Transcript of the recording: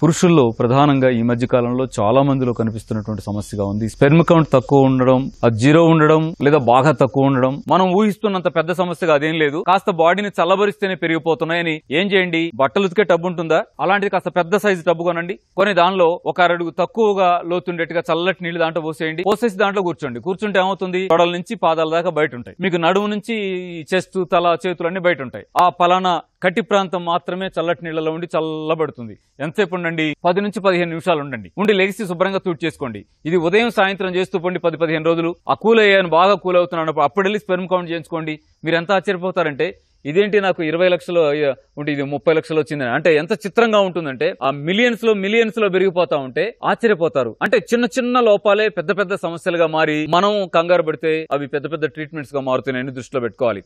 పురుషుల్లో ప్రధానంగా ఈ మధ్య కాలంలో చాలా మందిలో కనిపిస్తున్నటువంటి సమస్యగా ఉంది స్పెర్మ్ కౌంట్ తక్కువ ఉండడం అది జీరో ఉండడం లేదా బాగా తక్కువ ఉండడం మనం ఊహిస్తున్నంత పెద్ద సమస్యగా అదేం లేదు కాస్త బాడీని చల్లబరిస్తేనే పెరిగిపోతున్నాయని ఏం చేయండి బట్టలు ఉతికే టబ్ ఉంటుందా అలాంటిది కాస్త పెద్ద సైజు టబ్బు కొనండి కొన్ని దానిలో ఒక అరడుగు తక్కువగా లోతుండేట్టుగా చల్లటి నీళ్లు దాంట్లో పోసేయండి పోసేసి దాంట్లో కూర్చోండి కూర్చుంటే ఏమవుతుంది తొడల నుంచి పాదాల దాకా బయట ఉంటాయి మీకు నడుము నుంచి చెస్తు తల చేతులు అన్ని బయట ఉంటాయి ఆ పలానా కట్టి ప్రాంతం మాత్రమే చల్లటి నీళ్ళలో ఉండి చల్లబడుతుంది ఎంతసేపు ఉండండి పది నుంచి పదిహేను నిమిషాలు ఉండండి ఉండి లెగిసి శుభ్రంగా తూట్ చేసుకోండి ఇది ఉదయం సాయంత్రం చేస్తూ పండి పది పదిహేను రోజులు ఆ కూల్ అయ్యాను బాగా కూల్ అవుతున్నాను అప్పుడు వెళ్ళి స్పెర్మ్ కౌంట్ చేయించుకోండి మీరు ఎంత ఆశ్చర్యపోతారంటే ఇదేంటి నాకు ఇరవై లక్షలు ఉంటే ఇది ముప్పై లక్షలు వచ్చిందని అంటే ఎంత చిత్రంగా ఉంటుందంటే ఆ మిలియన్స్ లో మిలియన్స్ లో పెరిగిపోతా ఉంటే ఆశ్చర్యపోతారు అంటే చిన్న చిన్న లోపాలే పెద్ద పెద్ద సమస్యలుగా మారి మనం కంగారు అవి పెద్ద పెద్ద ట్రీట్మెంట్స్ గా మారుతున్నాయని దృష్టిలో పెట్టుకోవాలి